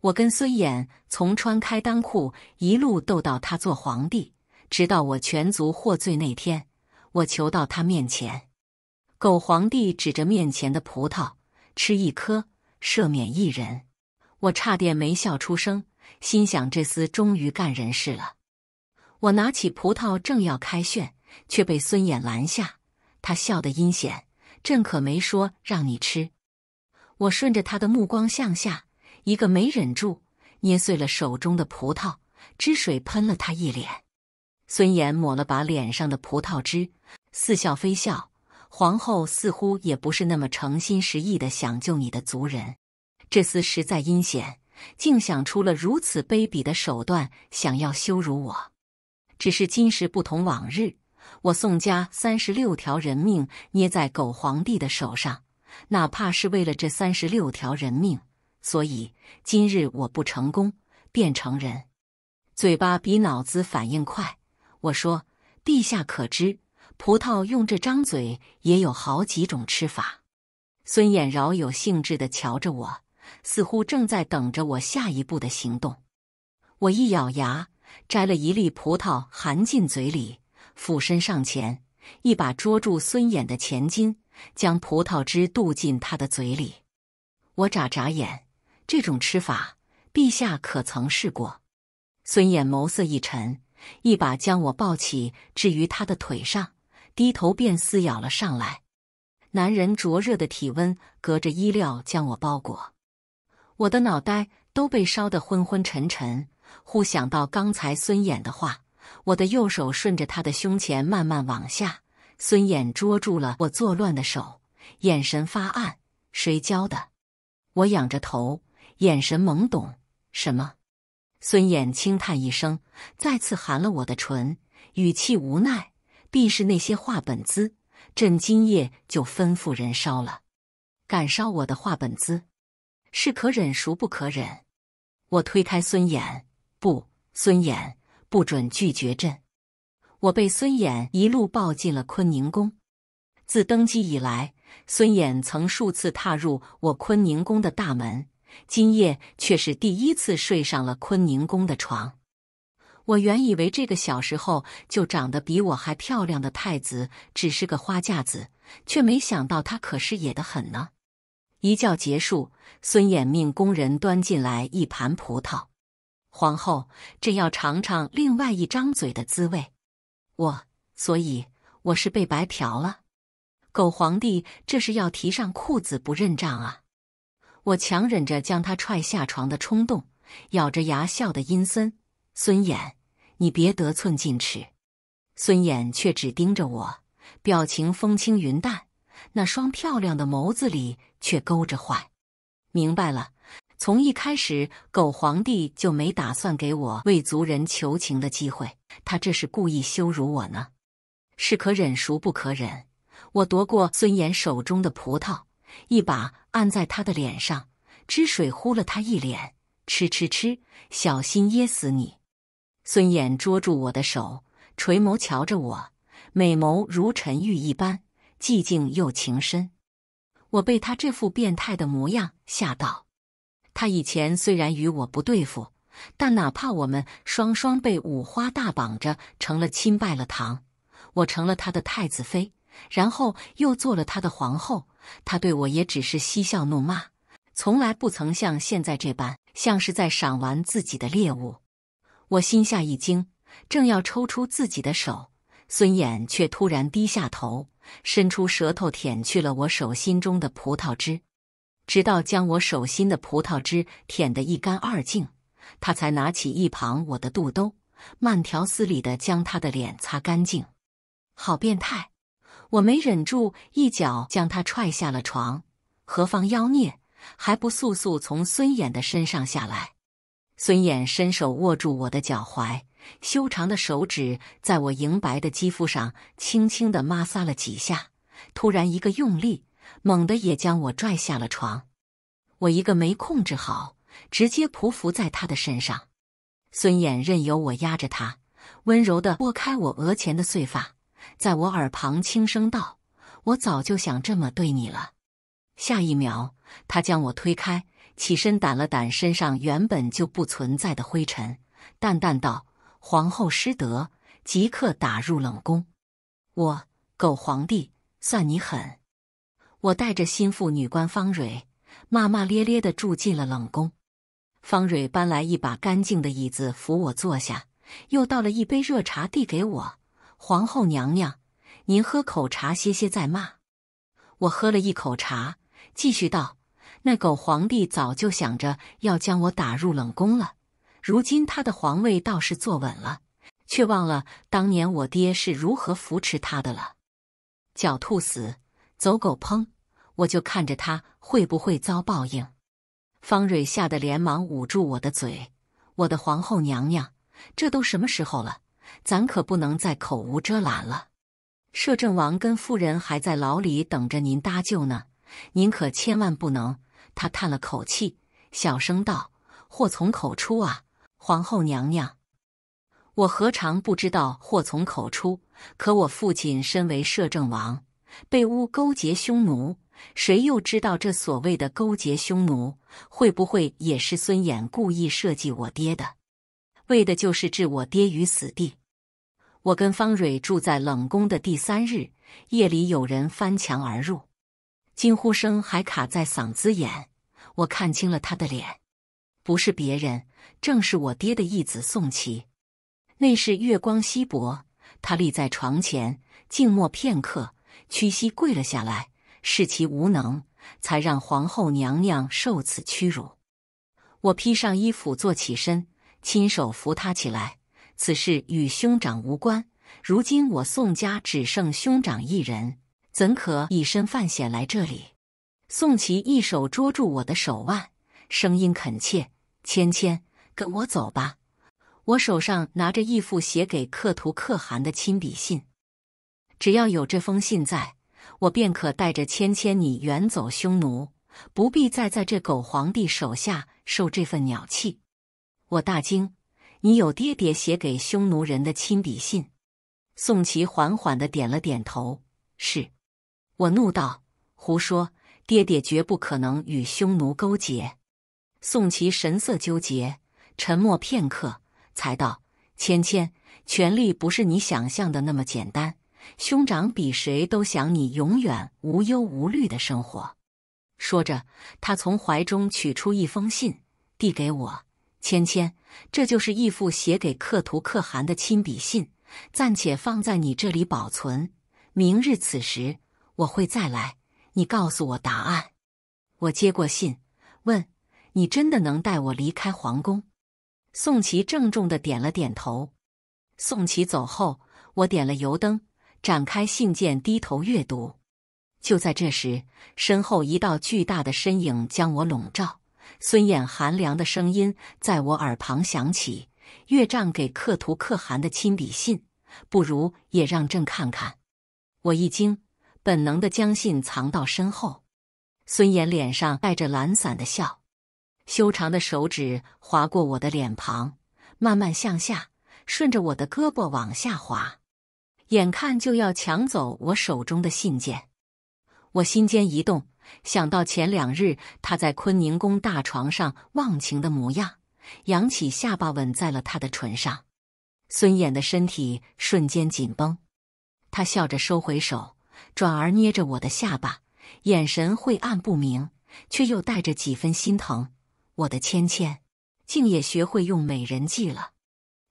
我跟孙衍从穿开裆裤一路斗到他做皇帝，直到我全族获罪那天，我求到他面前。狗皇帝指着面前的葡萄，吃一颗赦免一人。我差点没笑出声，心想这厮终于干人事了。我拿起葡萄正要开炫，却被孙衍拦下。他笑得阴险：“朕可没说让你吃。”我顺着他的目光向下。一个没忍住，捏碎了手中的葡萄，汁水喷了他一脸。孙岩抹了把脸上的葡萄汁，似笑非笑。皇后似乎也不是那么诚心实意的想救你的族人，这厮实在阴险，竟想出了如此卑鄙的手段，想要羞辱我。只是今时不同往日，我宋家三十六条人命捏在狗皇帝的手上，哪怕是为了这三十六条人命。所以今日我不成功，便成人，嘴巴比脑子反应快。我说：“陛下可知，葡萄用这张嘴也有好几种吃法？”孙衍饶有兴致地瞧着我，似乎正在等着我下一步的行动。我一咬牙，摘了一粒葡萄，含进嘴里，俯身上前，一把捉住孙衍的前襟，将葡萄汁渡进他的嘴里。我眨眨眼。这种吃法，陛下可曾试过？孙衍眸色一沉，一把将我抱起，置于他的腿上，低头便撕咬了上来。男人灼热的体温隔着衣料将我包裹，我的脑袋都被烧得昏昏沉沉。忽想到刚才孙衍的话，我的右手顺着他的胸前慢慢往下，孙衍捉住了我作乱的手，眼神发暗。谁教的？我仰着头。眼神懵懂，什么？孙衍轻叹一声，再次含了我的唇，语气无奈。必是那些话本子，朕今夜就吩咐人烧了。敢烧我的话本子，是可忍孰不可忍！我推开孙衍，不，孙衍不准拒绝朕。我被孙衍一路抱进了坤宁宫。自登基以来，孙衍曾数次踏入我坤宁宫的大门。今夜却是第一次睡上了坤宁宫的床。我原以为这个小时候就长得比我还漂亮的太子只是个花架子，却没想到他可是野得很呢。一觉结束，孙衍命宫人端进来一盘葡萄。皇后，朕要尝尝另外一张嘴的滋味。我，所以我是被白嫖了。狗皇帝，这是要提上裤子不认账啊！我强忍着将他踹下床的冲动，咬着牙笑得阴森。孙衍，你别得寸进尺。孙衍却只盯着我，表情风轻云淡，那双漂亮的眸子里却勾着坏。明白了，从一开始，狗皇帝就没打算给我为族人求情的机会。他这是故意羞辱我呢。是可忍，孰不可忍？我夺过孙衍手中的葡萄。一把按在他的脸上，汁水糊了他一脸，吃吃吃，小心噎死你！孙衍捉住我的手，垂眸瞧着我，美眸如沉玉一般，寂静又情深。我被他这副变态的模样吓到。他以前虽然与我不对付，但哪怕我们双双被五花大绑着成了亲，拜了堂，我成了他的太子妃，然后又做了他的皇后。他对我也只是嬉笑怒骂，从来不曾像现在这般，像是在赏玩自己的猎物。我心下一惊，正要抽出自己的手，孙衍却突然低下头，伸出舌头舔去了我手心中的葡萄汁，直到将我手心的葡萄汁舔得一干二净，他才拿起一旁我的肚兜，慢条斯理地将他的脸擦干净。好变态！我没忍住，一脚将他踹下了床。何方妖孽，还不速速从孙衍的身上下来？孙衍伸手握住我的脚踝，修长的手指在我莹白的肌肤上轻轻的摩挲了几下，突然一个用力，猛地也将我拽下了床。我一个没控制好，直接匍匐在他的身上。孙衍任由我压着他，温柔的拨开我额前的碎发。在我耳旁轻声道：“我早就想这么对你了。”下一秒，他将我推开，起身掸了掸身上原本就不存在的灰尘，淡淡道：“皇后失德，即刻打入冷宫。”我狗皇帝，算你狠！我带着心腹女官方蕊，骂骂咧咧的住进了冷宫。方蕊搬来一把干净的椅子，扶我坐下，又倒了一杯热茶递给我。皇后娘娘，您喝口茶歇歇再骂。我喝了一口茶，继续道：“那狗皇帝早就想着要将我打入冷宫了，如今他的皇位倒是坐稳了，却忘了当年我爹是如何扶持他的了。狡兔死，走狗烹，我就看着他会不会遭报应。”方蕊吓得连忙捂住我的嘴：“我的皇后娘娘，这都什么时候了？”咱可不能再口无遮拦了。摄政王跟夫人还在牢里等着您搭救呢，您可千万不能。他叹了口气，小声道：“祸从口出啊，皇后娘娘，我何尝不知道祸从口出？可我父亲身为摄政王，被诬勾结匈奴，谁又知道这所谓的勾结匈奴，会不会也是孙衍故意设计我爹的？”为的就是置我爹于死地。我跟方蕊住在冷宫的第三日夜里，有人翻墙而入，惊呼声还卡在嗓子眼。我看清了他的脸，不是别人，正是我爹的义子宋琦。那是月光稀薄，他立在床前，静默片刻，屈膝跪了下来。是其无能，才让皇后娘娘受此屈辱。我披上衣服，坐起身。亲手扶他起来。此事与兄长无关。如今我宋家只剩兄长一人，怎可以身犯险来这里？宋琦一手捉住我的手腕，声音恳切：“芊芊，跟我走吧。”我手上拿着义父写给克图可汗的亲笔信，只要有这封信在，我便可带着芊芊你远走匈奴，不必再在这狗皇帝手下受这份鸟气。我大惊：“你有爹爹写给匈奴人的亲笔信？”宋琦缓缓的点了点头：“是。”我怒道：“胡说！爹爹绝不可能与匈奴勾结。”宋琦神色纠结，沉默片刻，才道：“芊芊，权力不是你想象的那么简单。兄长比谁都想你永远无忧无虑的生活。”说着，他从怀中取出一封信，递给我。芊芊，这就是义父写给克图可汗的亲笔信，暂且放在你这里保存。明日此时我会再来，你告诉我答案。我接过信，问你真的能带我离开皇宫？宋琦郑重的点了点头。宋琦走后，我点了油灯，展开信件，低头阅读。就在这时，身后一道巨大的身影将我笼罩。孙衍寒凉的声音在我耳旁响起：“岳丈给克图可汗的亲笔信，不如也让朕看看。”我一惊，本能的将信藏到身后。孙衍脸上带着懒散的笑，修长的手指划过我的脸庞，慢慢向下，顺着我的胳膊往下滑，眼看就要抢走我手中的信件，我心间一动。想到前两日他在坤宁宫大床上忘情的模样，扬起下巴吻在了他的唇上。孙衍的身体瞬间紧绷，他笑着收回手，转而捏着我的下巴，眼神晦暗不明，却又带着几分心疼。我的芊芊竟也学会用美人计了。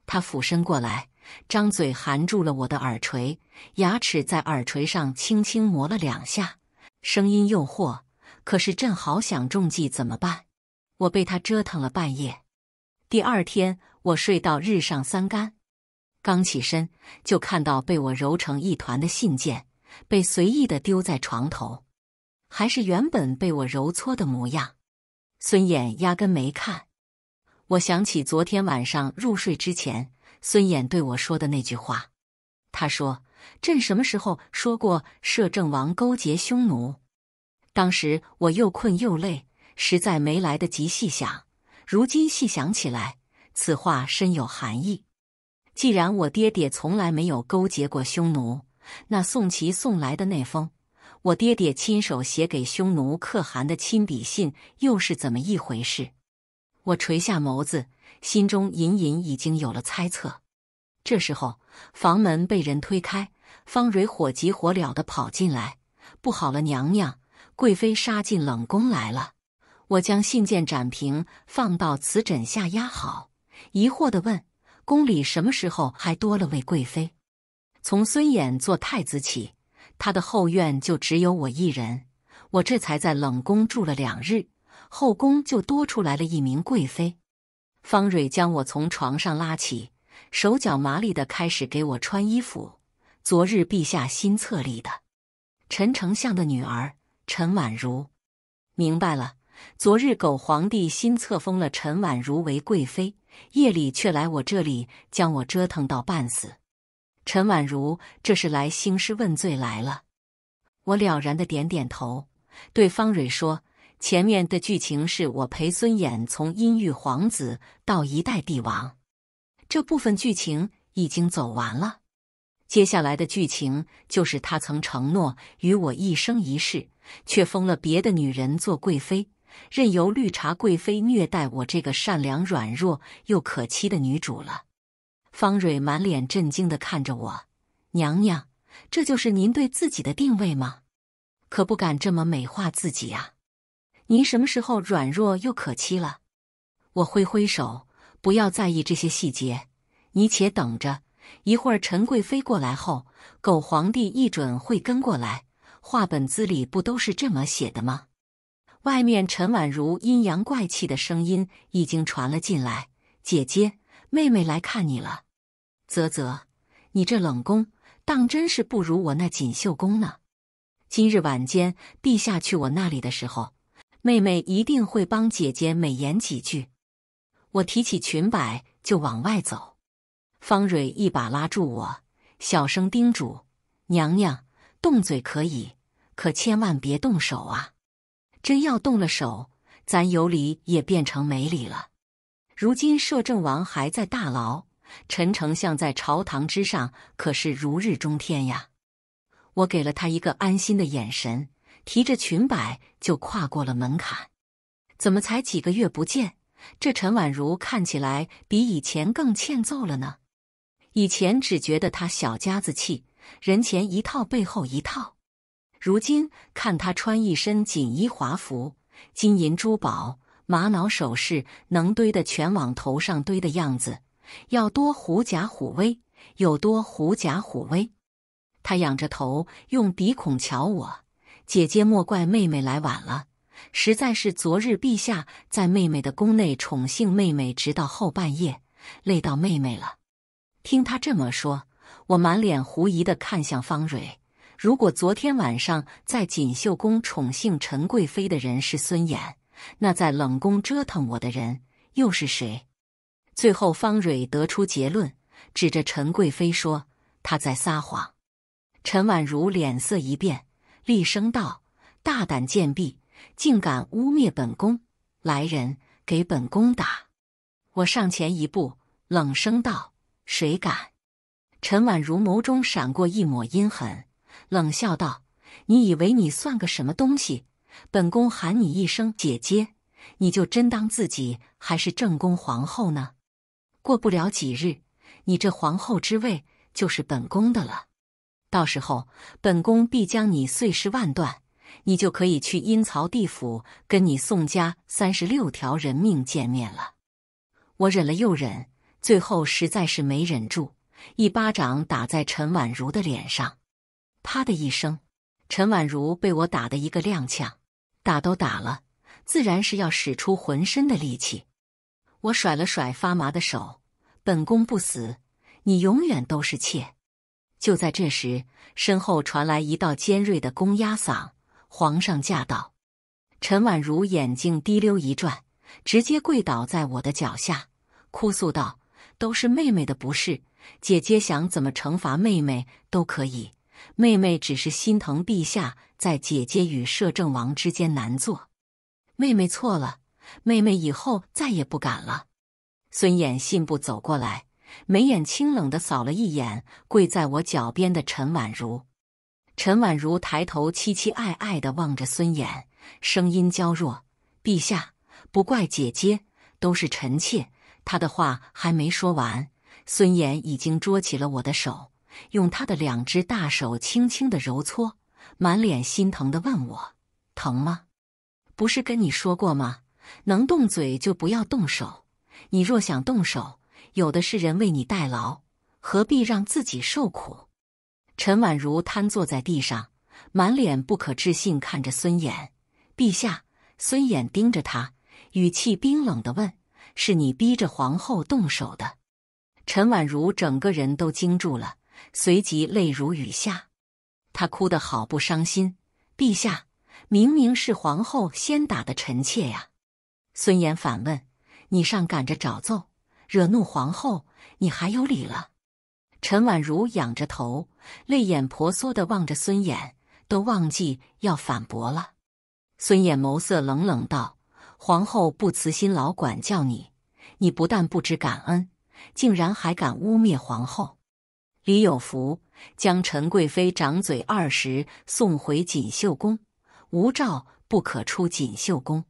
他俯身过来，张嘴含住了我的耳垂，牙齿在耳垂上轻轻磨了两下。声音诱惑，可是朕好想中计，怎么办？我被他折腾了半夜，第二天我睡到日上三竿，刚起身就看到被我揉成一团的信件被随意的丢在床头，还是原本被我揉搓的模样。孙衍压根没看。我想起昨天晚上入睡之前，孙衍对我说的那句话，他说。朕什么时候说过摄政王勾结匈奴？当时我又困又累，实在没来得及细想。如今细想起来，此话深有含义。既然我爹爹从来没有勾结过匈奴，那宋琦送来的那封我爹爹亲手写给匈奴可汗的亲笔信，又是怎么一回事？我垂下眸子，心中隐隐已经有了猜测。这时候，房门被人推开。方蕊火急火燎地跑进来：“不好了，娘娘，贵妃杀进冷宫来了！”我将信件展平，放到瓷枕下压好，疑惑地问：“宫里什么时候还多了位贵妃？”从孙衍做太子起，他的后院就只有我一人。我这才在冷宫住了两日，后宫就多出来了一名贵妃。方蕊将我从床上拉起，手脚麻利地开始给我穿衣服。昨日陛下新册立的陈丞相的女儿陈婉如，明白了。昨日狗皇帝新册封了陈婉如为贵妃，夜里却来我这里将我折腾到半死。陈婉如这是来兴师问罪来了。我了然的点点头，对方蕊说：“前面的剧情是我陪孙衍从阴郁皇子到一代帝王，这部分剧情已经走完了。”接下来的剧情就是，他曾承诺与我一生一世，却封了别的女人做贵妃，任由绿茶贵妃虐待我这个善良、软弱又可欺的女主了。方蕊满脸震惊的看着我：“娘娘，这就是您对自己的定位吗？可不敢这么美化自己啊！您什么时候软弱又可欺了？”我挥挥手：“不要在意这些细节，你且等着。”一会儿陈贵妃过来后，狗皇帝一准会跟过来。话本子里不都是这么写的吗？外面陈婉如阴阳怪气的声音已经传了进来：“姐姐，妹妹来看你了。”啧啧，你这冷宫当真是不如我那锦绣宫呢。今日晚间陛下去我那里的时候，妹妹一定会帮姐姐美言几句。我提起裙摆就往外走。方蕊一把拉住我，小声叮嘱：“娘娘，动嘴可以，可千万别动手啊！真要动了手，咱有理也变成没理了。如今摄政王还在大牢，陈丞相在朝堂之上可是如日中天呀。”我给了他一个安心的眼神，提着裙摆就跨过了门槛。怎么才几个月不见，这陈婉如看起来比以前更欠揍了呢？以前只觉得他小家子气，人前一套，背后一套。如今看他穿一身锦衣华服，金银珠宝、玛瑙首饰能堆的全往头上堆的样子，要多狐假虎威有多狐假虎威。他仰着头用鼻孔瞧我：“姐姐莫怪妹妹来晚了，实在是昨日陛下在妹妹的宫内宠幸妹妹，直到后半夜，累到妹妹了。”听他这么说，我满脸狐疑的看向方蕊。如果昨天晚上在锦绣宫宠幸陈贵妃的人是孙衍，那在冷宫折腾我的人又是谁？最后，方蕊得出结论，指着陈贵妃说：“她在撒谎。”陈婉如脸色一变，厉声道：“大胆贱婢，竟敢污蔑本宫！来人，给本宫打！”我上前一步，冷声道。谁敢？陈婉如眸中闪过一抹阴狠，冷笑道：“你以为你算个什么东西？本宫喊你一声姐姐，你就真当自己还是正宫皇后呢？过不了几日，你这皇后之位就是本宫的了。到时候，本宫必将你碎尸万段，你就可以去阴曹地府跟你宋家三十六条人命见面了。”我忍了又忍。最后实在是没忍住，一巴掌打在陈婉如的脸上，啪的一声，陈婉如被我打的一个踉跄。打都打了，自然是要使出浑身的力气。我甩了甩发麻的手，本宫不死，你永远都是妾。就在这时，身后传来一道尖锐的公鸭嗓：“皇上驾到！”陈婉如眼睛滴溜一转，直接跪倒在我的脚下，哭诉道。都是妹妹的，不是姐姐想怎么惩罚妹妹都可以。妹妹只是心疼陛下在姐姐与摄政王之间难做。妹妹错了，妹妹以后再也不敢了。孙衍信步走过来，眉眼清冷的扫了一眼跪在我脚边的陈婉如。陈婉如抬头期期爱爱的望着孙衍，声音娇弱：“陛下不怪姐姐，都是臣妾。”他的话还没说完，孙岩已经捉起了我的手，用他的两只大手轻轻的揉搓，满脸心疼的问我：“疼吗？”“不是跟你说过吗？能动嘴就不要动手。你若想动手，有的是人为你代劳，何必让自己受苦？”陈婉如瘫坐在地上，满脸不可置信看着孙岩。陛下，孙岩盯着他，语气冰冷地问。是你逼着皇后动手的，陈婉如整个人都惊住了，随即泪如雨下。她哭得好不伤心，陛下，明明是皇后先打的臣妾呀！孙衍反问：“你上赶着找揍，惹怒皇后，你还有理了？”陈婉如仰着头，泪眼婆娑的望着孙衍，都忘记要反驳了。孙衍眸色冷冷道。皇后不辞辛劳管教你，你不但不知感恩，竟然还敢污蔑皇后。李有福将陈贵妃掌嘴二十，送回锦绣宫，无诏不可出锦绣宫。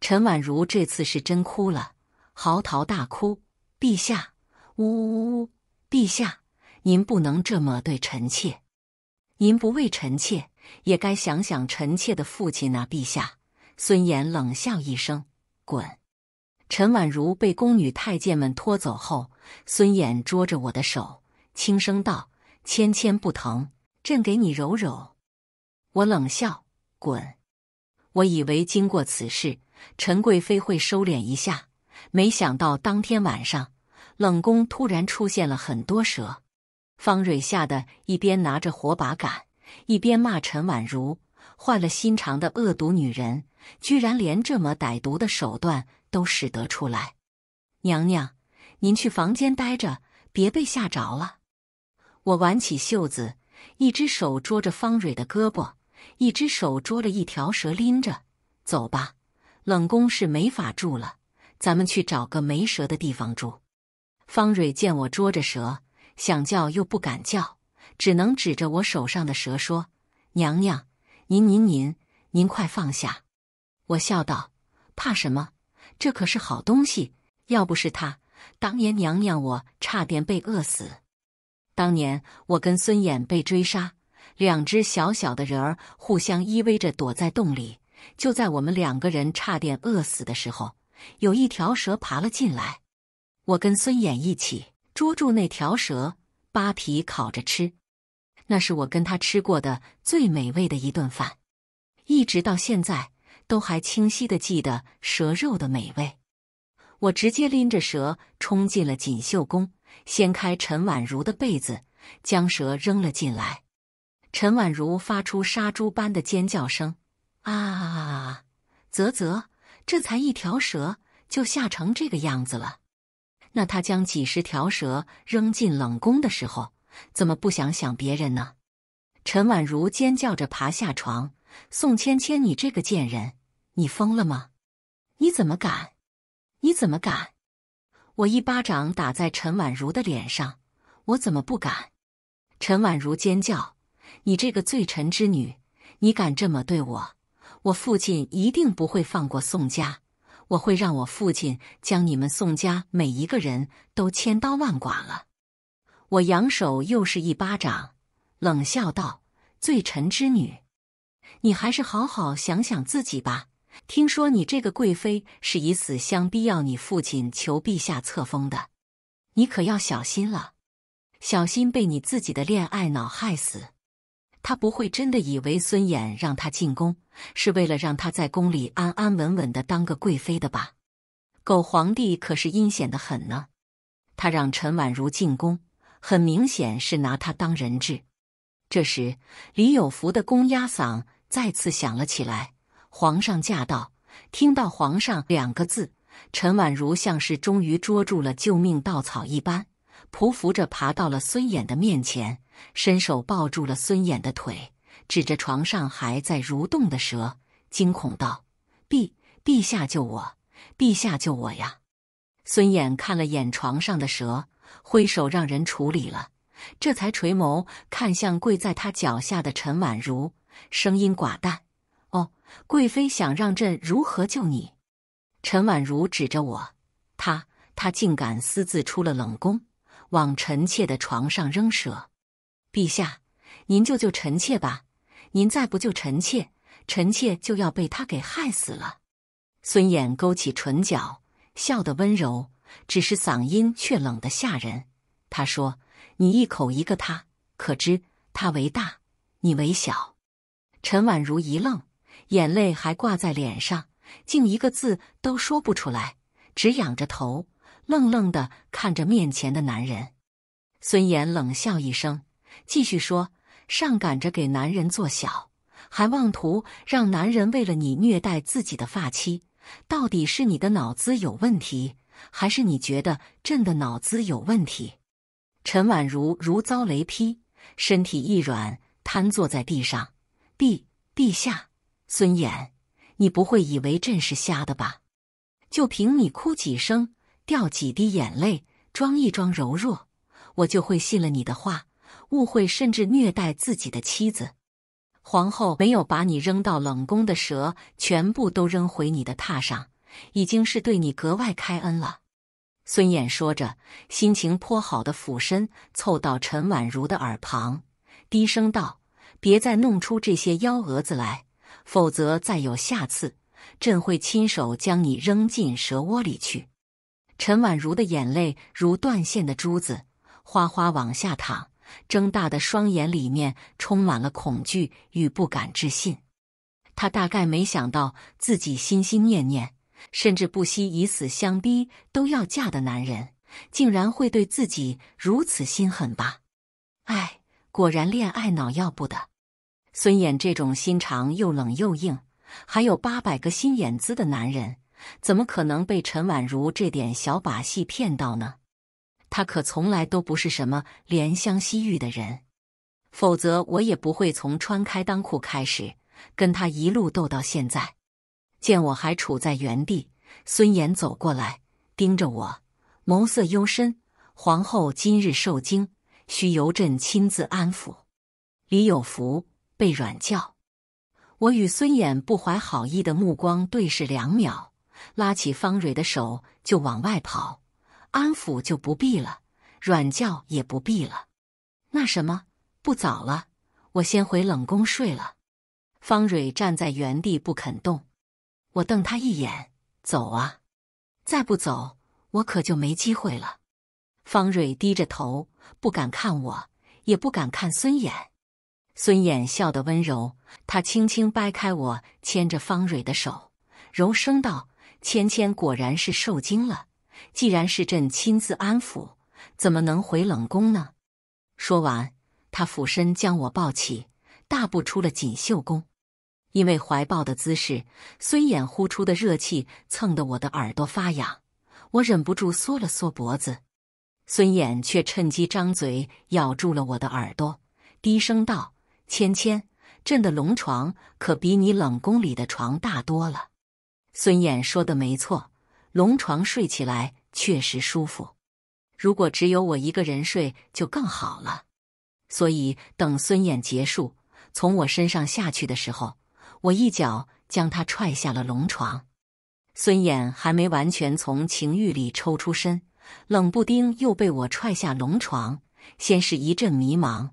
陈婉如这次是真哭了，嚎啕大哭：“陛下，呜呜呜！陛下，您不能这么对臣妾，您不为臣妾，也该想想臣妾的父亲呐，陛下。”孙衍冷笑一声：“滚！”陈婉如被宫女太监们拖走后，孙衍捉着我的手，轻声道：“芊芊不疼，朕给你揉揉。”我冷笑：“滚！”我以为经过此事，陈贵妃会收敛一下，没想到当天晚上，冷宫突然出现了很多蛇。方蕊吓得一边拿着火把赶，一边骂陈婉如。换了心肠的恶毒女人，居然连这么歹毒的手段都使得出来。娘娘，您去房间待着，别被吓着了。我挽起袖子，一只手捉着方蕊的胳膊，一只手捉着一条蛇，拎着走吧。冷宫是没法住了，咱们去找个没蛇的地方住。方蕊见我捉着蛇，想叫又不敢叫，只能指着我手上的蛇说：“娘娘。”您您您，您快放下！我笑道：“怕什么？这可是好东西。要不是他，当年娘娘我差点被饿死。当年我跟孙衍被追杀，两只小小的人儿互相依偎着躲在洞里。就在我们两个人差点饿死的时候，有一条蛇爬了进来。我跟孙衍一起捉住那条蛇，扒皮烤着吃。”那是我跟他吃过的最美味的一顿饭，一直到现在都还清晰的记得蛇肉的美味。我直接拎着蛇冲进了锦绣宫，掀开陈婉如的被子，将蛇扔了进来。陈婉如发出杀猪般的尖叫声：“啊！”啧啧，这才一条蛇就吓成这个样子了。那他将几十条蛇扔进冷宫的时候。怎么不想想别人呢？陈婉如尖叫着爬下床。宋芊芊，你这个贱人，你疯了吗？你怎么敢？你怎么敢？我一巴掌打在陈婉如的脸上。我怎么不敢？陈婉如尖叫：“你这个罪臣之女，你敢这么对我？我父亲一定不会放过宋家。我会让我父亲将你们宋家每一个人都千刀万剐了。”我扬手又是一巴掌，冷笑道：“罪臣之女，你还是好好想想自己吧。听说你这个贵妃是以死相逼，要你父亲求陛下册封的，你可要小心了，小心被你自己的恋爱脑害死。他不会真的以为孙衍让他进宫是为了让他在宫里安安稳稳的当个贵妃的吧？狗皇帝可是阴险的很呢，他让陈婉如进宫。”很明显是拿他当人质。这时，李有福的公鸭嗓再次响了起来：“皇上驾到！”听到“皇上”两个字，陈婉如像是终于捉住了救命稻草一般，匍匐着爬到了孙衍的面前，伸手抱住了孙衍的腿，指着床上还在蠕动的蛇，惊恐道：“陛陛下救我！陛下救我呀！”孙衍看了眼床上的蛇。挥手让人处理了，这才垂眸看向跪在他脚下的陈婉如，声音寡淡：“哦，贵妃想让朕如何救你？”陈婉如指着我：“他他竟敢私自出了冷宫，往臣妾的床上扔蛇！陛下，您救救臣妾吧！您再不救臣妾，臣妾就要被他给害死了。”孙衍勾起唇角，笑得温柔。只是嗓音却冷得吓人。他说：“你一口一个他，可知他为大，你为小。”陈婉如一愣，眼泪还挂在脸上，竟一个字都说不出来，只仰着头，愣愣的看着面前的男人。孙岩冷笑一声，继续说：“上赶着给男人做小，还妄图让男人为了你虐待自己的发妻，到底是你的脑子有问题？”还是你觉得朕的脑子有问题？陈婉如如遭雷劈，身体一软，瘫坐在地上。陛陛下，孙衍，你不会以为朕是瞎的吧？就凭你哭几声，掉几滴眼泪，装一装柔弱，我就会信了你的话，误会甚至虐待自己的妻子？皇后没有把你扔到冷宫的蛇，全部都扔回你的榻上。已经是对你格外开恩了，孙衍说着，心情颇好的俯身凑到陈婉如的耳旁，低声道：“别再弄出这些幺蛾子来，否则再有下次，朕会亲手将你扔进蛇窝里去。”陈婉如的眼泪如断线的珠子，哗哗往下淌，睁大的双眼里面充满了恐惧与不敢置信。他大概没想到自己心心念念。甚至不惜以死相逼都要嫁的男人，竟然会对自己如此心狠吧？哎，果然恋爱脑要不得。孙衍这种心肠又冷又硬，还有八百个心眼子的男人，怎么可能被陈婉如这点小把戏骗到呢？他可从来都不是什么怜香惜玉的人，否则我也不会从穿开裆裤开始，跟他一路斗到现在。见我还处在原地，孙衍走过来，盯着我，眸色幽深。皇后今日受惊，需由朕亲自安抚。李有福被软教，我与孙衍不怀好意的目光对视两秒，拉起方蕊的手就往外跑。安抚就不必了，软教也不必了。那什么，不早了，我先回冷宫睡了。方蕊站在原地不肯动。我瞪他一眼，走啊！再不走，我可就没机会了。方蕊低着头，不敢看我，也不敢看孙衍。孙衍笑得温柔，他轻轻掰开我牵着方蕊的手，柔声道：“芊芊果然是受惊了，既然是朕亲自安抚，怎么能回冷宫呢？”说完，他俯身将我抱起，大步出了锦绣宫。因为怀抱的姿势，孙衍呼出的热气蹭得我的耳朵发痒，我忍不住缩了缩脖子。孙衍却趁机张嘴咬住了我的耳朵，低声道：“芊芊，朕的龙床可比你冷宫里的床大多了。”孙衍说的没错，龙床睡起来确实舒服。如果只有我一个人睡就更好了。所以等孙衍结束从我身上下去的时候。我一脚将他踹下了龙床，孙衍还没完全从情欲里抽出身，冷不丁又被我踹下龙床，先是一阵迷茫，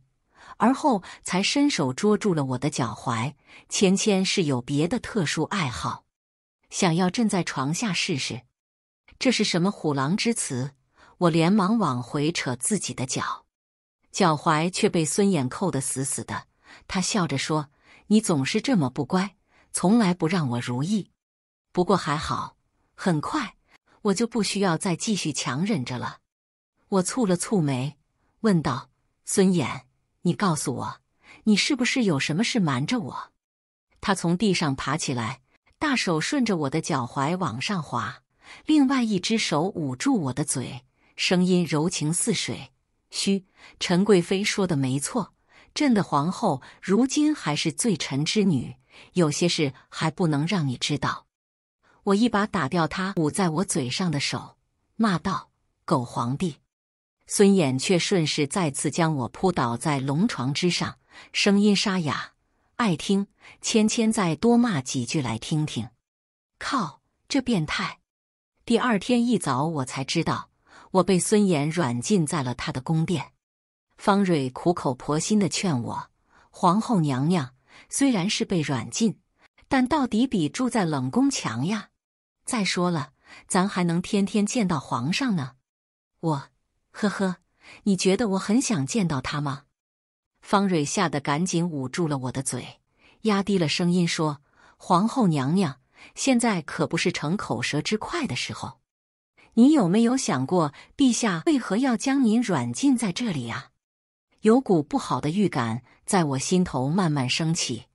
而后才伸手捉住了我的脚踝。芊芊是有别的特殊爱好，想要朕在床下试试，这是什么虎狼之词？我连忙往回扯自己的脚，脚踝却被孙衍扣得死死的。他笑着说。你总是这么不乖，从来不让我如意。不过还好，很快我就不需要再继续强忍着了。我蹙了蹙眉，问道：“孙衍，你告诉我，你是不是有什么事瞒着我？”他从地上爬起来，大手顺着我的脚踝往上滑，另外一只手捂住我的嘴，声音柔情似水：“嘘，陈贵妃说的没错。”朕的皇后如今还是罪臣之女，有些事还不能让你知道。我一把打掉他捂在我嘴上的手，骂道：“狗皇帝！”孙衍却顺势再次将我扑倒在龙床之上，声音沙哑：“爱听，芊芊再多骂几句来听听。”靠，这变态！第二天一早，我才知道我被孙衍软禁在了他的宫殿。方睿苦口婆心的劝我：“皇后娘娘虽然是被软禁，但到底比住在冷宫强呀。再说了，咱还能天天见到皇上呢。”我，呵呵，你觉得我很想见到他吗？方睿吓得赶紧捂住了我的嘴，压低了声音说：“皇后娘娘现在可不是逞口舌之快的时候。你有没有想过，陛下为何要将您软禁在这里啊？”有股不好的预感在我心头慢慢升起，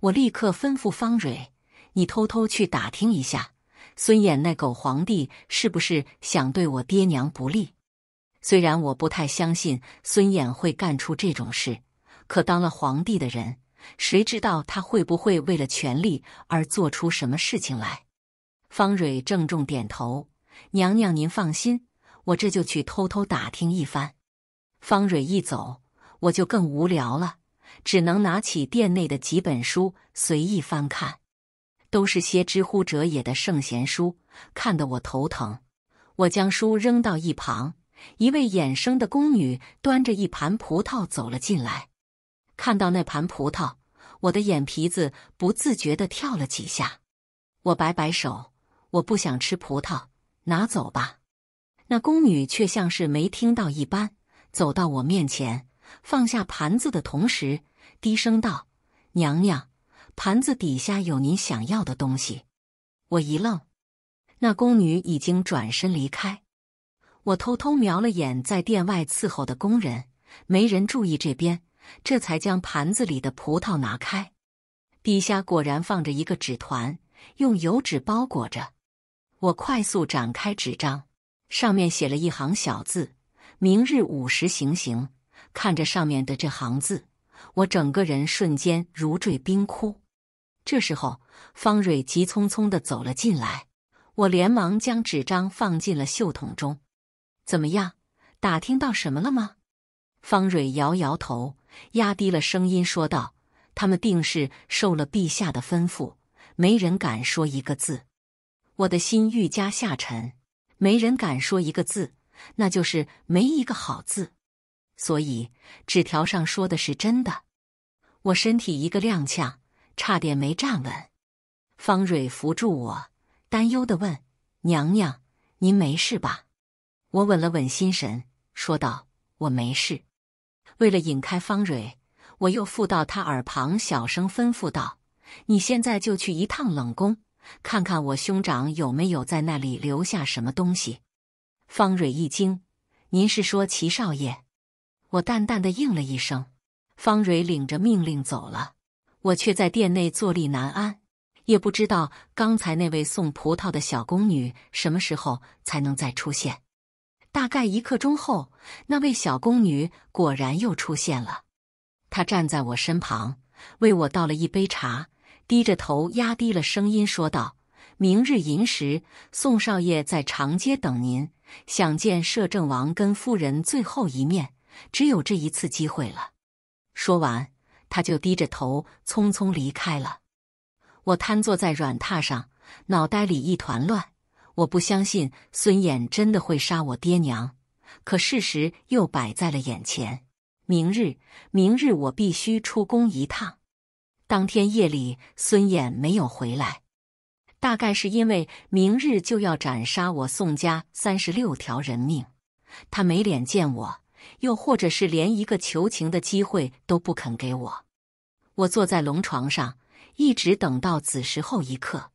我立刻吩咐方蕊：“你偷偷去打听一下，孙衍那狗皇帝是不是想对我爹娘不利？”虽然我不太相信孙衍会干出这种事，可当了皇帝的人，谁知道他会不会为了权力而做出什么事情来？方蕊郑重点头：“娘娘您放心，我这就去偷偷打听一番。”方蕊一走。我就更无聊了，只能拿起店内的几本书随意翻看，都是些知乎者也的圣贤书，看得我头疼。我将书扔到一旁，一位眼生的宫女端着一盘葡萄走了进来。看到那盘葡萄，我的眼皮子不自觉地跳了几下。我摆摆手，我不想吃葡萄，拿走吧。那宫女却像是没听到一般，走到我面前。放下盘子的同时，低声道：“娘娘，盘子底下有您想要的东西。”我一愣，那宫女已经转身离开。我偷偷瞄了眼在殿外伺候的宫人，没人注意这边，这才将盘子里的葡萄拿开。底下果然放着一个纸团，用油纸包裹着。我快速展开纸张，上面写了一行小字：“明日午时行刑。”看着上面的这行字，我整个人瞬间如坠冰窟。这时候，方瑞急匆匆地走了进来，我连忙将纸张放进了袖筒中。怎么样，打听到什么了吗？方蕊摇摇头，压低了声音说道：“他们定是受了陛下的吩咐，没人敢说一个字。”我的心愈加下沉。没人敢说一个字，那就是没一个好字。所以，纸条上说的是真的。我身体一个踉跄，差点没站稳。方蕊扶住我，担忧的问：“娘娘，您没事吧？”我稳了稳心神，说道：“我没事。”为了引开方蕊，我又附到他耳旁，小声吩咐道：“你现在就去一趟冷宫，看看我兄长有没有在那里留下什么东西。”方蕊一惊：“您是说齐少爷？”我淡淡的应了一声，方蕊领着命令走了，我却在殿内坐立难安，也不知道刚才那位送葡萄的小宫女什么时候才能再出现。大概一刻钟后，那位小宫女果然又出现了，她站在我身旁，为我倒了一杯茶，低着头压低了声音说道：“明日寅时，宋少爷在长街等您，想见摄政王跟夫人最后一面。”只有这一次机会了。说完，他就低着头匆匆离开了。我瘫坐在软榻上，脑袋里一团乱。我不相信孙衍真的会杀我爹娘，可事实又摆在了眼前。明日，明日我必须出宫一趟。当天夜里，孙衍没有回来，大概是因为明日就要斩杀我宋家三十六条人命，他没脸见我。又或者是连一个求情的机会都不肯给我，我坐在龙床上，一直等到子时后一刻。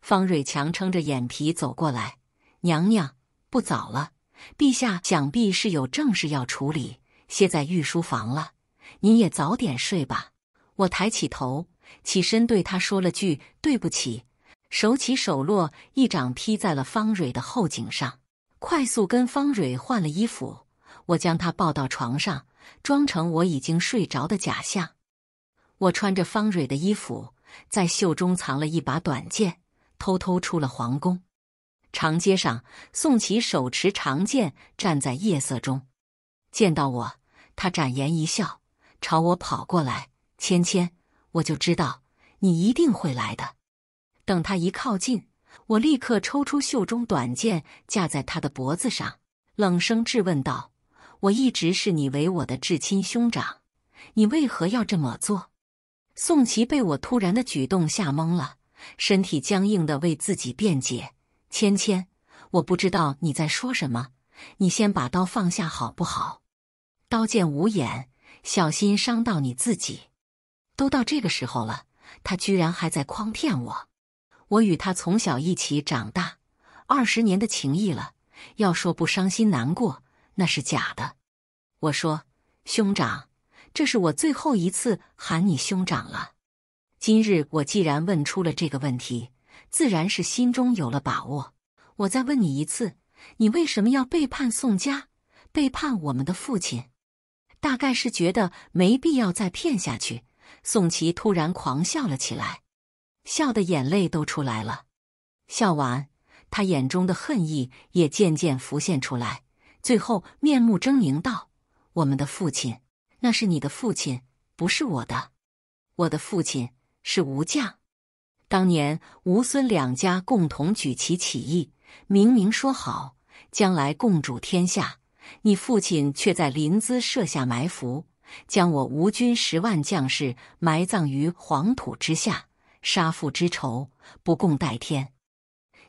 方蕊强撑着眼皮走过来：“娘娘，不早了，陛下想必是有正事要处理，歇在御书房了。您也早点睡吧。”我抬起头，起身对他说了句：“对不起。”手起手落，一掌劈在了方蕊的后颈上，快速跟方蕊换了衣服。我将他抱到床上，装成我已经睡着的假象。我穿着方蕊的衣服，在袖中藏了一把短剑，偷偷出了皇宫。长街上，宋琦手持长剑站在夜色中，见到我，他展颜一笑，朝我跑过来：“芊芊，我就知道你一定会来的。”等他一靠近，我立刻抽出袖中短剑，架在他的脖子上，冷声质问道。我一直视你为我的至亲兄长，你为何要这么做？宋琦被我突然的举动吓懵了，身体僵硬的为自己辩解：“芊芊，我不知道你在说什么，你先把刀放下好不好？刀剑无眼，小心伤到你自己。”都到这个时候了，他居然还在诓骗我！我与他从小一起长大，二十年的情谊了，要说不伤心难过。那是假的，我说，兄长，这是我最后一次喊你兄长了。今日我既然问出了这个问题，自然是心中有了把握。我再问你一次，你为什么要背叛宋家，背叛我们的父亲？大概是觉得没必要再骗下去。宋琦突然狂笑了起来，笑的眼泪都出来了。笑完，他眼中的恨意也渐渐浮现出来。最后，面目狰狞道：“我们的父亲，那是你的父亲，不是我的。我的父亲是吴将。当年吴孙两家共同举旗起义，明明说好将来共主天下，你父亲却在临淄设下埋伏，将我吴军十万将士埋葬于黄土之下。杀父之仇，不共戴天。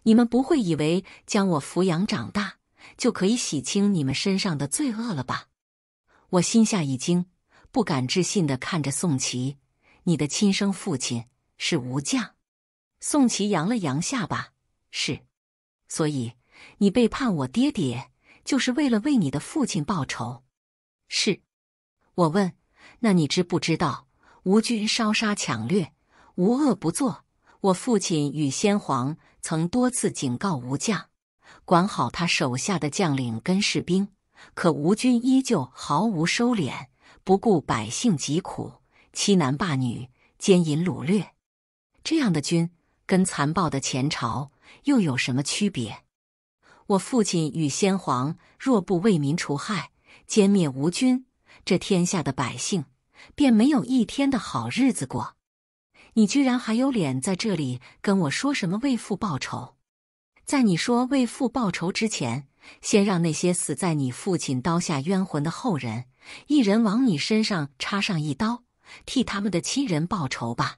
你们不会以为将我抚养长大。”就可以洗清你们身上的罪恶了吧？我心下一惊，不敢置信的看着宋琦：“你的亲生父亲是吴将。”宋琦扬了扬下巴：“是。”所以你背叛我爹爹，就是为了为你的父亲报仇？是。我问：“那你知不知道吴军烧杀抢掠，无恶不作？我父亲与先皇曾多次警告吴将。”管好他手下的将领跟士兵，可吴军依旧毫无收敛，不顾百姓疾苦，欺男霸女，奸淫掳掠。这样的军跟残暴的前朝又有什么区别？我父亲与先皇若不为民除害，歼灭吴军，这天下的百姓便没有一天的好日子过。你居然还有脸在这里跟我说什么为父报仇？在你说为父报仇之前，先让那些死在你父亲刀下冤魂的后人，一人往你身上插上一刀，替他们的亲人报仇吧。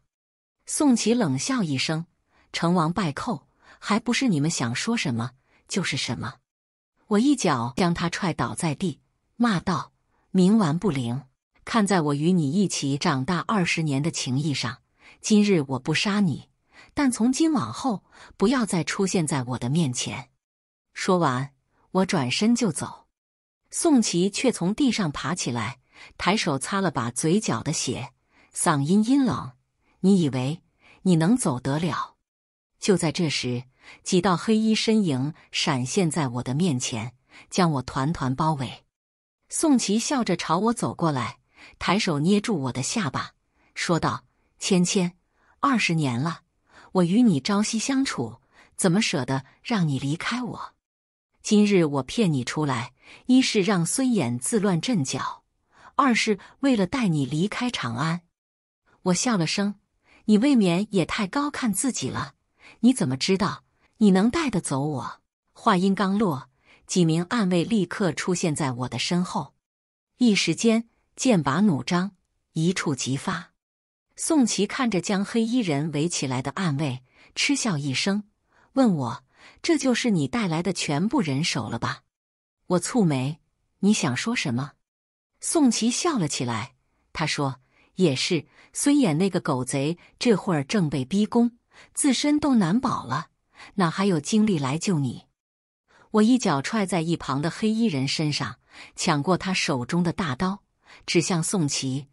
宋琦冷笑一声：“成王败寇，还不是你们想说什么就是什么。”我一脚将他踹倒在地，骂道：“冥顽不灵！看在我与你一起长大二十年的情谊上，今日我不杀你。”但从今往后，不要再出现在我的面前。说完，我转身就走。宋琦却从地上爬起来，抬手擦了把嘴角的血，嗓音阴冷：“你以为你能走得了？”就在这时，几道黑衣身影闪现在我的面前，将我团团包围。宋琦笑着朝我走过来，抬手捏住我的下巴，说道：“芊芊，二十年了。”我与你朝夕相处，怎么舍得让你离开我？今日我骗你出来，一是让孙衍自乱阵脚，二是为了带你离开长安。我笑了声，你未免也太高看自己了。你怎么知道你能带得走我？话音刚落，几名暗卫立刻出现在我的身后，一时间剑拔弩张，一触即发。宋琦看着将黑衣人围起来的暗卫，嗤笑一声，问我：“这就是你带来的全部人手了吧？”我蹙眉：“你想说什么？”宋琦笑了起来，他说：“也是，孙衍那个狗贼，这会儿正被逼宫，自身都难保了，哪还有精力来救你？”我一脚踹在一旁的黑衣人身上，抢过他手中的大刀，指向宋琦。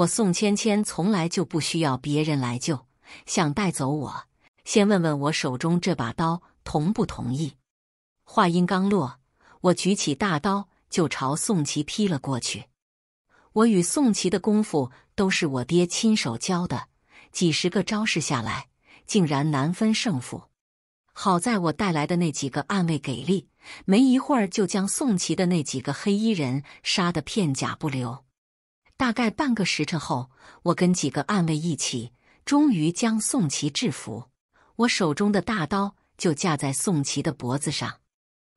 我宋芊芊从来就不需要别人来救，想带走我，先问问我手中这把刀同不同意。话音刚落，我举起大刀就朝宋琦劈了过去。我与宋琦的功夫都是我爹亲手教的，几十个招式下来，竟然难分胜负。好在我带来的那几个暗卫给力，没一会儿就将宋琦的那几个黑衣人杀得片甲不留。大概半个时辰后，我跟几个暗卫一起，终于将宋琦制服。我手中的大刀就架在宋琦的脖子上。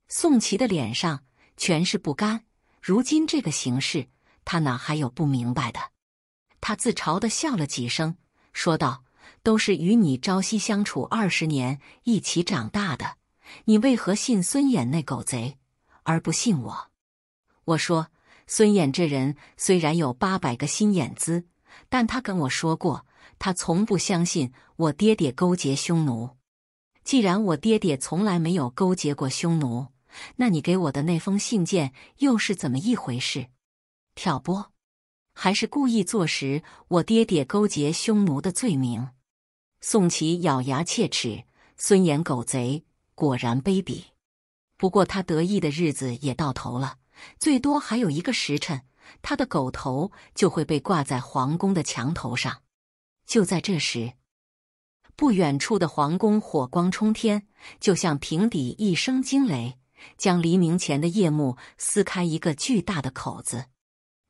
宋琦的脸上全是不甘。如今这个形势，他哪还有不明白的？他自嘲的笑了几声，说道：“都是与你朝夕相处二十年，一起长大的，你为何信孙衍那狗贼，而不信我？”我说。孙衍这人虽然有八百个心眼子，但他跟我说过，他从不相信我爹爹勾结匈奴。既然我爹爹从来没有勾结过匈奴，那你给我的那封信件又是怎么一回事？挑拨，还是故意坐实我爹爹勾结匈奴的罪名？宋奇咬牙切齿：“孙衍狗贼，果然卑鄙。不过他得意的日子也到头了。”最多还有一个时辰，他的狗头就会被挂在皇宫的墙头上。就在这时，不远处的皇宫火光冲天，就像平底一声惊雷，将黎明前的夜幕撕开一个巨大的口子。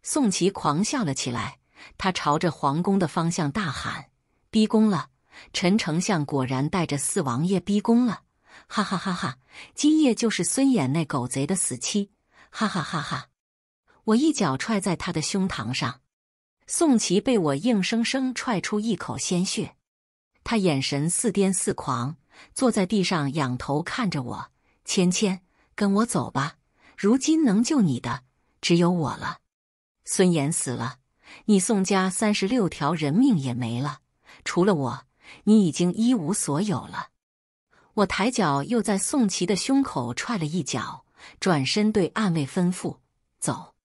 宋琦狂笑了起来，他朝着皇宫的方向大喊：“逼宫了！陈丞相果然带着四王爷逼宫了！哈哈哈哈！今夜就是孙衍那狗贼的死期！”哈哈哈哈！我一脚踹在他的胸膛上，宋琦被我硬生生踹出一口鲜血。他眼神似癫似狂，坐在地上仰头看着我：“芊芊，跟我走吧。如今能救你的只有我了。孙岩死了，你宋家三十六条人命也没了，除了我，你已经一无所有了。”我抬脚又在宋琦的胸口踹了一脚。转身对暗卫吩咐：“走，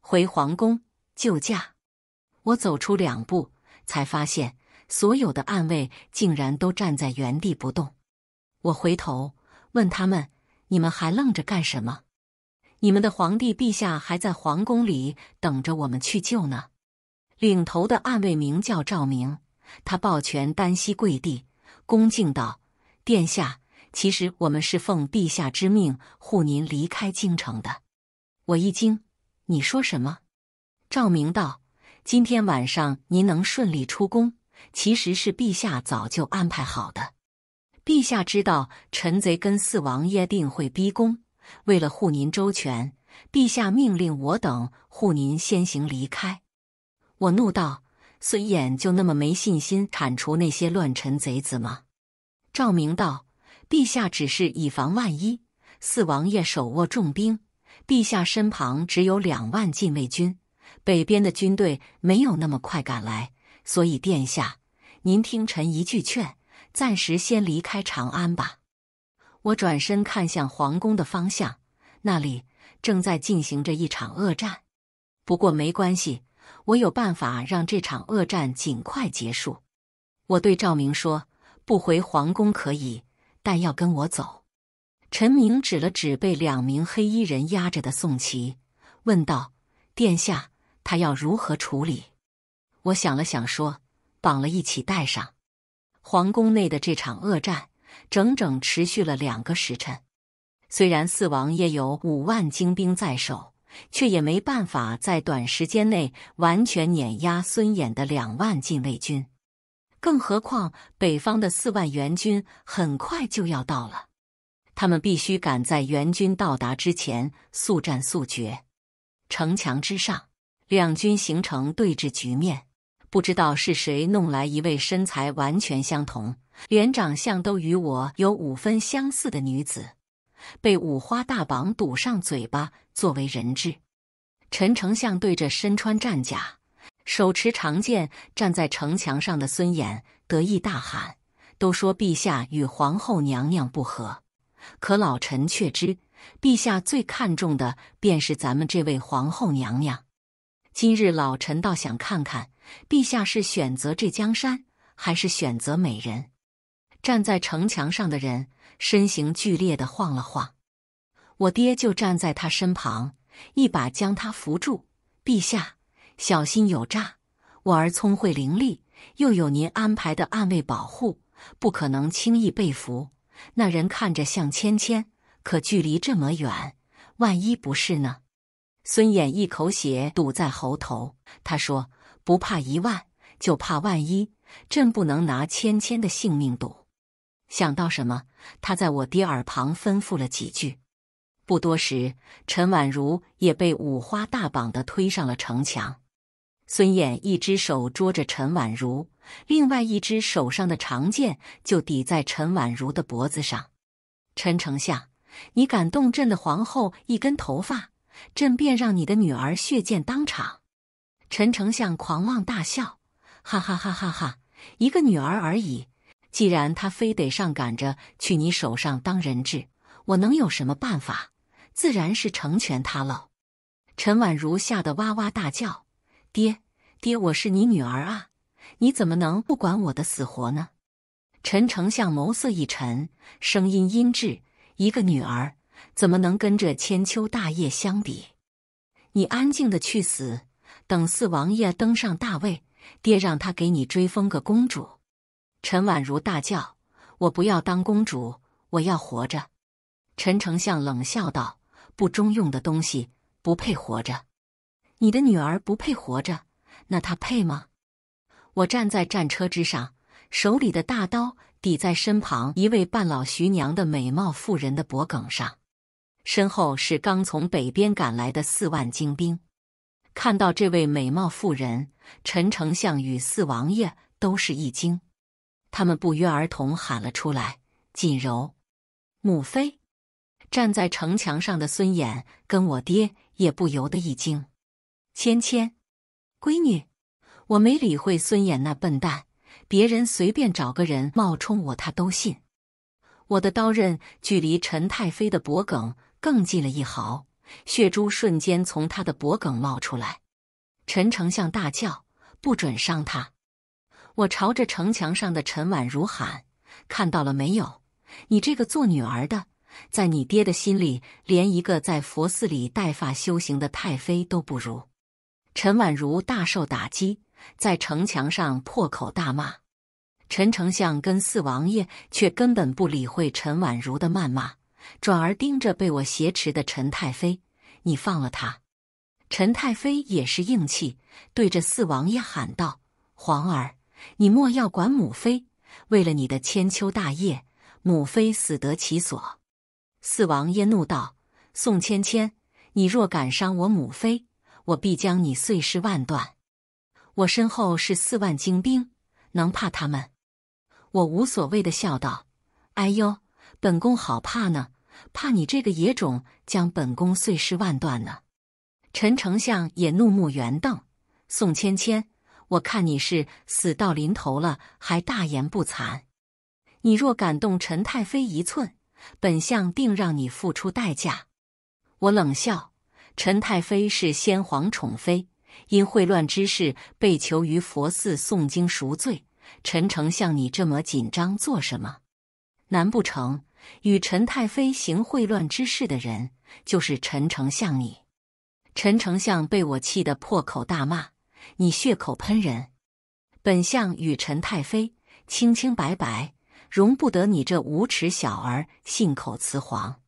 回皇宫救驾。”我走出两步，才发现所有的暗卫竟然都站在原地不动。我回头问他们：“你们还愣着干什么？你们的皇帝陛下还在皇宫里等着我们去救呢。”领头的暗卫名叫赵明，他抱拳单膝跪地，恭敬道：“殿下。”其实我们是奉陛下之命护您离开京城的。我一惊：“你说什么？”赵明道：“今天晚上您能顺利出宫，其实是陛下早就安排好的。陛下知道臣贼跟四王爷定会逼宫，为了护您周全，陛下命令我等护您先行离开。”我怒道：“孙衍就那么没信心铲除那些乱臣贼子吗？”赵明道。陛下只是以防万一，四王爷手握重兵，陛下身旁只有两万禁卫军，北边的军队没有那么快赶来，所以殿下，您听臣一句劝，暂时先离开长安吧。我转身看向皇宫的方向，那里正在进行着一场恶战，不过没关系，我有办法让这场恶战尽快结束。我对赵明说：“不回皇宫可以。”但要跟我走。陈明指了指被两名黑衣人压着的宋齐，问道：“殿下，他要如何处理？”我想了想，说：“绑了一起带上。”皇宫内的这场恶战整整持续了两个时辰。虽然四王爷有五万精兵在手，却也没办法在短时间内完全碾压孙衍的两万禁卫军。更何况，北方的四万援军很快就要到了，他们必须赶在援军到达之前速战速决。城墙之上，两军形成对峙局面。不知道是谁弄来一位身材完全相同、连长相都与我有五分相似的女子，被五花大绑、堵上嘴巴作为人质。陈丞相对着身穿战甲。手持长剑站在城墙上的孙衍得意大喊：“都说陛下与皇后娘娘不和，可老臣却知陛下最看重的便是咱们这位皇后娘娘。今日老臣倒想看看，陛下是选择这江山，还是选择美人？”站在城墙上的人身形剧烈的晃了晃，我爹就站在他身旁，一把将他扶住。陛下。小心有诈！我儿聪慧伶俐，又有您安排的暗卫保护，不可能轻易被俘。那人看着像芊芊，可距离这么远，万一不是呢？孙衍一口血堵在喉头，他说：“不怕一万，就怕万一。朕不能拿芊芊的性命赌。”想到什么，他在我爹耳旁吩咐了几句。不多时，陈婉如也被五花大绑的推上了城墙。孙衍一只手捉着陈婉如，另外一只手上的长剑就抵在陈婉如的脖子上。陈丞相，你敢动朕的皇后一根头发，朕便让你的女儿血溅当场！陈丞相狂妄大笑，哈哈哈哈哈！一个女儿而已，既然她非得上赶着去你手上当人质，我能有什么办法？自然是成全她了。陈婉如吓得哇哇大叫。爹，爹，我是你女儿啊，你怎么能不管我的死活呢？陈丞相眸色一沉，声音阴滞：“一个女儿怎么能跟这千秋大业相比？你安静的去死，等四王爷登上大位，爹让他给你追封个公主。”陈婉如大叫：“我不要当公主，我要活着！”陈丞相冷笑道：“不中用的东西，不配活着。”你的女儿不配活着，那她配吗？我站在战车之上，手里的大刀抵在身旁一位半老徐娘的美貌妇人的脖颈上，身后是刚从北边赶来的四万精兵。看到这位美貌妇人，陈丞相与四王爷都是一惊，他们不约而同喊了出来：“锦柔，母妃！”站在城墙上的孙衍跟我爹也不由得一惊。芊芊，闺女，我没理会孙衍那笨蛋，别人随便找个人冒充我，他都信。我的刀刃距离陈太妃的脖颈更近了一毫，血珠瞬间从他的脖颈冒出来。陈丞相大叫：“不准伤他！”我朝着城墙上的陈婉如喊：“看到了没有？你这个做女儿的，在你爹的心里，连一个在佛寺里带发修行的太妃都不如。”陈婉如大受打击，在城墙上破口大骂。陈丞相跟四王爷却根本不理会陈婉如的谩骂，转而盯着被我挟持的陈太妃：“你放了他！”陈太妃也是硬气，对着四王爷喊道：“皇儿，你莫要管母妃，为了你的千秋大业，母妃死得其所。”四王爷怒道：“宋芊芊，你若敢伤我母妃！”我必将你碎尸万段！我身后是四万精兵，能怕他们？我无所谓的笑道：“哎呦，本宫好怕呢，怕你这个野种将本宫碎尸万段呢。”陈丞相也怒目圆瞪：“宋芊芊，我看你是死到临头了，还大言不惭！你若敢动陈太妃一寸，本相定让你付出代价。”我冷笑。陈太妃是先皇宠妃，因秽乱之事被囚于佛寺诵经赎罪。陈丞相，你这么紧张做什么？难不成与陈太妃行秽乱之事的人就是陈丞相你？陈丞相被我气得破口大骂：“你血口喷人！本相与陈太妃清清白白，容不得你这无耻小儿信口雌黄！”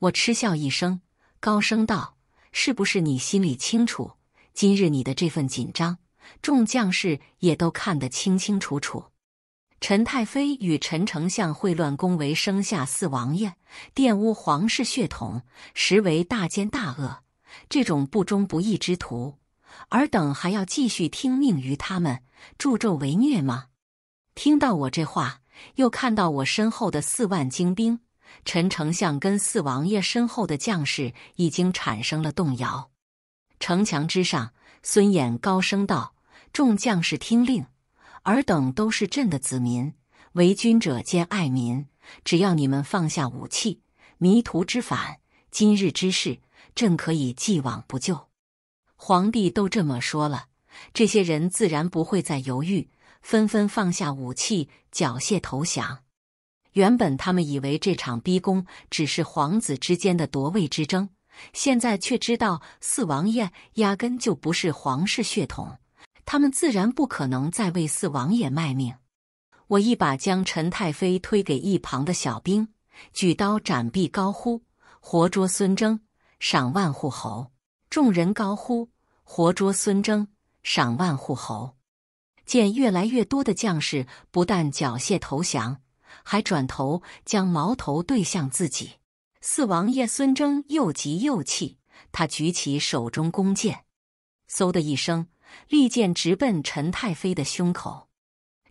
我嗤笑一声，高声道。是不是你心里清楚？今日你的这份紧张，众将士也都看得清清楚楚。陈太妃与陈丞相会乱宫为生下四王爷，玷污皇室血统，实为大奸大恶。这种不忠不义之徒，尔等还要继续听命于他们，助纣为虐吗？听到我这话，又看到我身后的四万精兵。陈丞相跟四王爷身后的将士已经产生了动摇。城墙之上，孙衍高声道：“众将士听令，尔等都是朕的子民，为君者兼爱民。只要你们放下武器，迷途知返，今日之事，朕可以既往不咎。”皇帝都这么说了，这些人自然不会再犹豫，纷纷放下武器，缴械投降。原本他们以为这场逼宫只是皇子之间的夺位之争，现在却知道四王爷压根就不是皇室血统，他们自然不可能再为四王爷卖命。我一把将陈太妃推给一旁的小兵，举刀斩臂高呼：“活捉孙征，赏万户侯！”众人高呼：“活捉孙征，赏万户侯！”见越来越多的将士不但缴械投降。还转头将矛头对向自己，四王爷孙征又急又气，他举起手中弓箭，嗖的一声，利箭直奔陈太妃的胸口。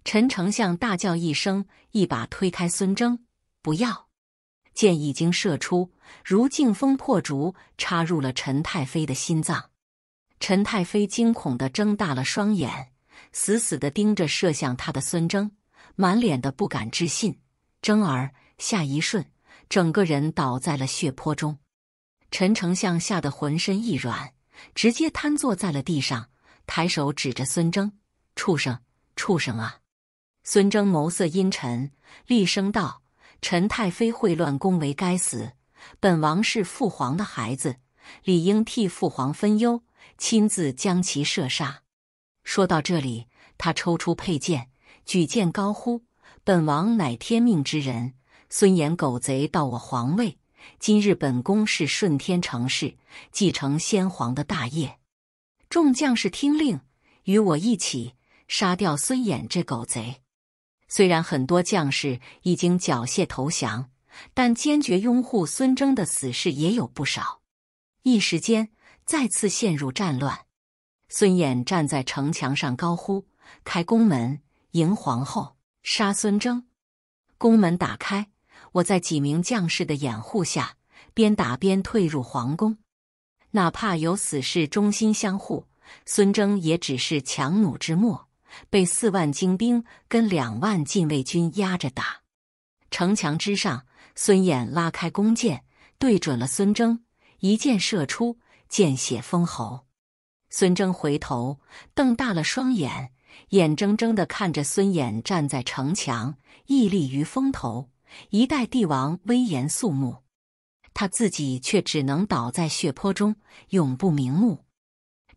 陈丞相大叫一声，一把推开孙征：“不要！”箭已经射出，如劲风破竹，插入了陈太妃的心脏。陈太妃惊恐的睁大了双眼，死死的盯着射向他的孙征，满脸的不敢置信。争儿下一瞬，整个人倒在了血泊中。陈丞相吓得浑身一软，直接瘫坐在了地上，抬手指着孙征：“畜生，畜生啊！”孙征眸色阴沉，厉声道：“陈太妃会乱宫闱，该死！本王是父皇的孩子，理应替父皇分忧，亲自将其射杀。”说到这里，他抽出佩剑，举剑高呼。本王乃天命之人，孙衍狗贼到我皇位。今日本宫是顺天成事，继承先皇的大业。众将士听令，与我一起杀掉孙衍这狗贼！虽然很多将士已经缴械投降，但坚决拥护孙征的死士也有不少。一时间，再次陷入战乱。孙衍站在城墙上高呼：“开宫门，迎皇后！”杀孙征！宫门打开，我在几名将士的掩护下，边打边退入皇宫。哪怕有死士忠心相护，孙征也只是强弩之末，被四万精兵跟两万禁卫军压着打。城墙之上，孙衍拉开弓箭，对准了孙征，一箭射出，见血封喉。孙征回头，瞪大了双眼。眼睁睁地看着孙衍站在城墙，屹立于风头，一代帝王威严肃穆，他自己却只能倒在血泊中，永不瞑目。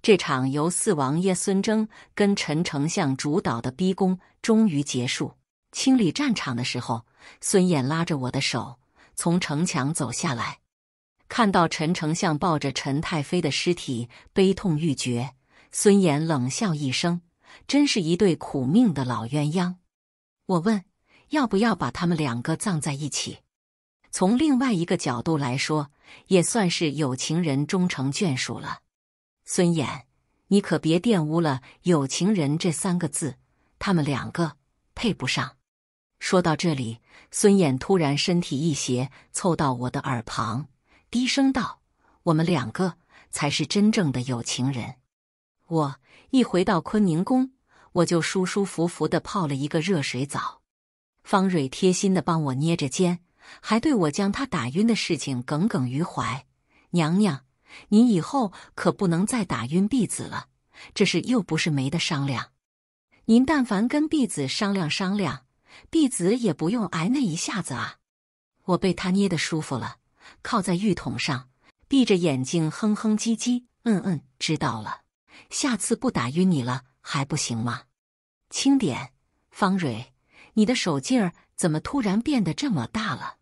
这场由四王爷孙征跟陈丞相主导的逼宫终于结束。清理战场的时候，孙衍拉着我的手从城墙走下来，看到陈丞相抱着陈太妃的尸体，悲痛欲绝。孙衍冷笑一声。真是一对苦命的老鸳鸯。我问，要不要把他们两个葬在一起？从另外一个角度来说，也算是有情人终成眷属了。孙衍，你可别玷污了“有情人”这三个字。他们两个配不上。说到这里，孙衍突然身体一斜，凑到我的耳旁，低声道：“我们两个才是真正的有情人。”我一回到坤宁宫。我就舒舒服服的泡了一个热水澡，方蕊贴心的帮我捏着肩，还对我将他打晕的事情耿耿于怀。娘娘，您以后可不能再打晕婢子了，这事又不是没得商量。您但凡跟婢子商量商量，婢子也不用挨那一下子啊。我被他捏得舒服了，靠在浴桶上，闭着眼睛哼哼唧唧，嗯嗯，知道了，下次不打晕你了还不行吗？轻点，方蕊，你的手劲儿怎么突然变得这么大了？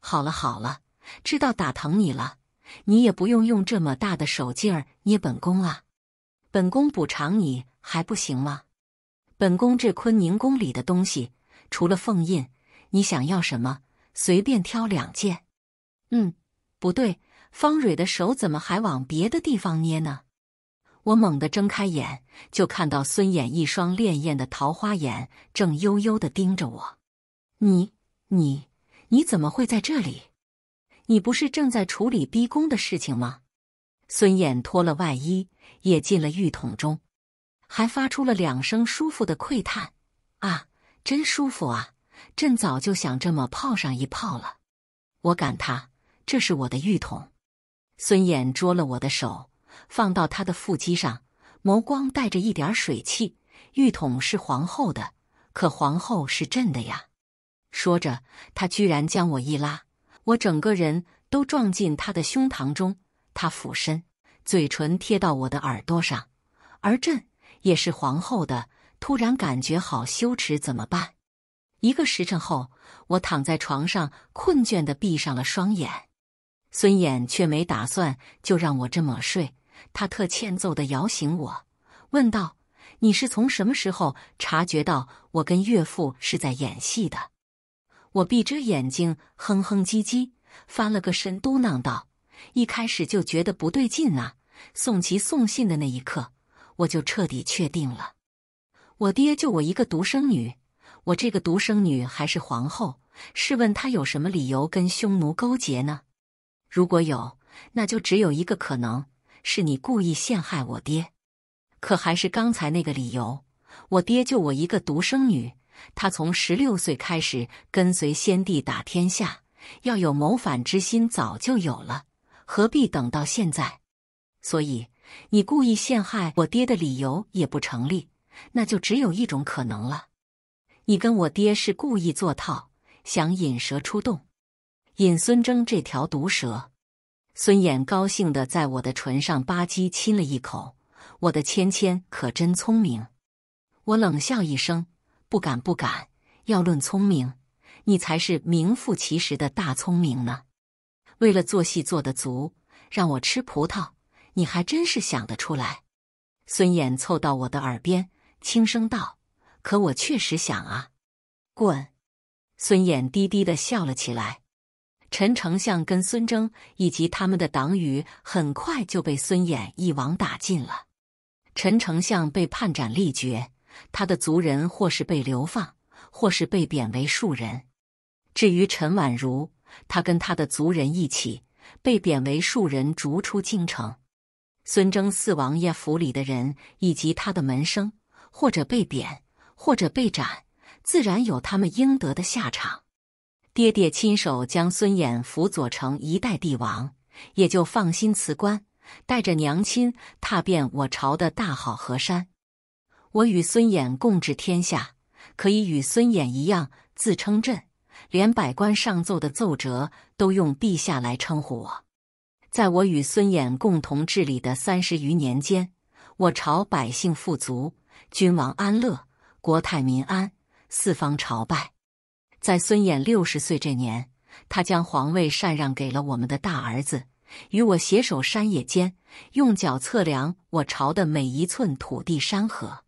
好了好了，知道打疼你了，你也不用用这么大的手劲儿捏本宫啊。本宫补偿你还不行吗？本宫这坤宁宫里的东西，除了凤印，你想要什么，随便挑两件。嗯，不对，方蕊的手怎么还往别的地方捏呢？我猛地睁开眼，就看到孙衍一双潋滟的桃花眼正悠悠的盯着我。你你你怎么会在这里？你不是正在处理逼宫的事情吗？孙衍脱了外衣，也进了浴桶中，还发出了两声舒服的喟叹。啊，真舒服啊！朕早就想这么泡上一泡了。我赶他，这是我的浴桶。孙衍捉了我的手。放到他的腹肌上，眸光带着一点水气。玉桶是皇后的，可皇后是朕的呀。说着，他居然将我一拉，我整个人都撞进他的胸膛中。他俯身，嘴唇贴到我的耳朵上，而朕也是皇后的。突然感觉好羞耻，怎么办？一个时辰后，我躺在床上，困倦的闭上了双眼。孙衍却没打算就让我这么睡。他特欠揍的摇醒我，问道：“你是从什么时候察觉到我跟岳父是在演戏的？”我闭着眼睛哼哼唧唧，翻了个身，嘟囔道：“一开始就觉得不对劲啊！送其送信的那一刻，我就彻底确定了。我爹就我一个独生女，我这个独生女还是皇后。试问他有什么理由跟匈奴勾结呢？如果有，那就只有一个可能。”是你故意陷害我爹，可还是刚才那个理由。我爹就我一个独生女，他从十六岁开始跟随先帝打天下，要有谋反之心早就有了，何必等到现在？所以你故意陷害我爹的理由也不成立，那就只有一种可能了：你跟我爹是故意做套，想引蛇出洞，引孙征这条毒蛇。孙衍高兴的在我的唇上吧唧亲了一口，我的芊芊可真聪明。我冷笑一声，不敢不敢，要论聪明，你才是名副其实的大聪明呢。为了做戏做得足，让我吃葡萄，你还真是想得出来。孙衍凑到我的耳边轻声道：“可我确实想啊。”滚！孙衍低低的笑了起来。陈丞相跟孙征以及他们的党羽很快就被孙衍一网打尽了。陈丞相被判斩立决，他的族人或是被流放，或是被贬为庶人。至于陈婉如，他跟他的族人一起被贬为庶人，逐出京城。孙征四王爷府里的人以及他的门生，或者被贬，或者被斩，自然有他们应得的下场。爹爹亲手将孙衍辅佐成一代帝王，也就放心辞官，带着娘亲踏遍我朝的大好河山。我与孙衍共治天下，可以与孙衍一样自称朕，连百官上奏的奏折都用“陛下”来称呼我。在我与孙衍共同治理的三十余年间，我朝百姓富足，君王安乐，国泰民安，四方朝拜。在孙衍六十岁这年，他将皇位禅让给了我们的大儿子，与我携手山野间，用脚测量我朝的每一寸土地山河。